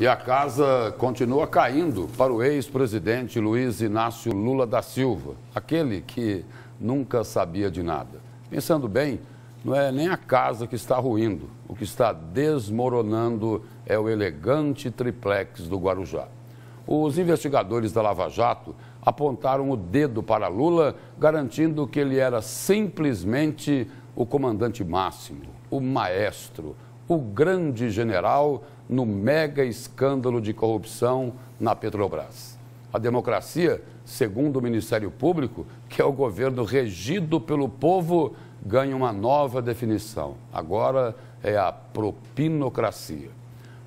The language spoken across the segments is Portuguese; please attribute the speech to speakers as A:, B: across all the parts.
A: E a casa continua caindo para o ex-presidente Luiz Inácio Lula da Silva, aquele que nunca sabia de nada. Pensando bem, não é nem a casa que está ruindo, o que está desmoronando é o elegante triplex do Guarujá. Os investigadores da Lava Jato apontaram o dedo para Lula, garantindo que ele era simplesmente o comandante máximo, o maestro, o grande general no mega escândalo de corrupção na Petrobras. A democracia, segundo o Ministério Público, que é o governo regido pelo povo, ganha uma nova definição. Agora é a propinocracia.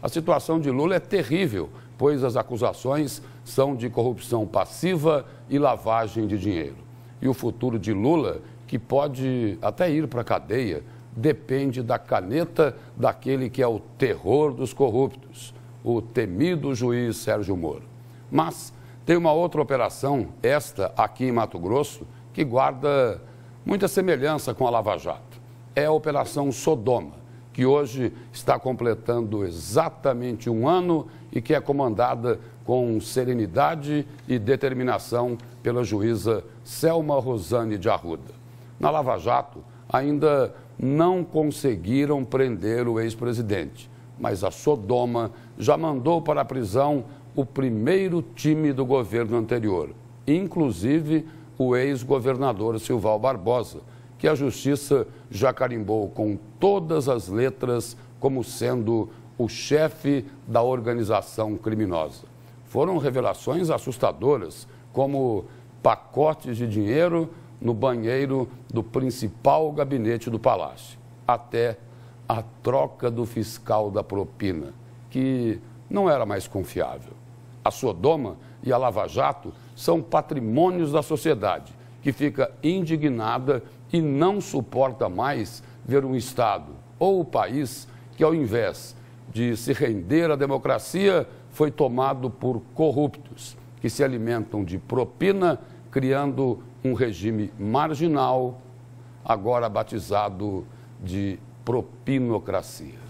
A: A situação de Lula é terrível, pois as acusações são de corrupção passiva e lavagem de dinheiro. E o futuro de Lula, que pode até ir para a cadeia, depende da caneta daquele que é o terror dos corruptos, o temido juiz Sérgio Moro. Mas tem uma outra operação, esta aqui em Mato Grosso, que guarda muita semelhança com a Lava Jato. É a Operação Sodoma, que hoje está completando exatamente um ano e que é comandada com serenidade e determinação pela juíza Selma Rosane de Arruda. Na Lava Jato, ainda não conseguiram prender o ex-presidente, mas a Sodoma já mandou para a prisão o primeiro time do governo anterior, inclusive o ex-governador Silval Barbosa, que a justiça já carimbou com todas as letras como sendo o chefe da organização criminosa. Foram revelações assustadoras, como pacotes de dinheiro no banheiro do principal gabinete do palácio, até a troca do fiscal da propina, que não era mais confiável. A Sodoma e a Lava Jato são patrimônios da sociedade, que fica indignada e não suporta mais ver um Estado ou o um país que, ao invés de se render à democracia, foi tomado por corruptos, que se alimentam de propina criando um regime marginal, agora batizado de propinocracia.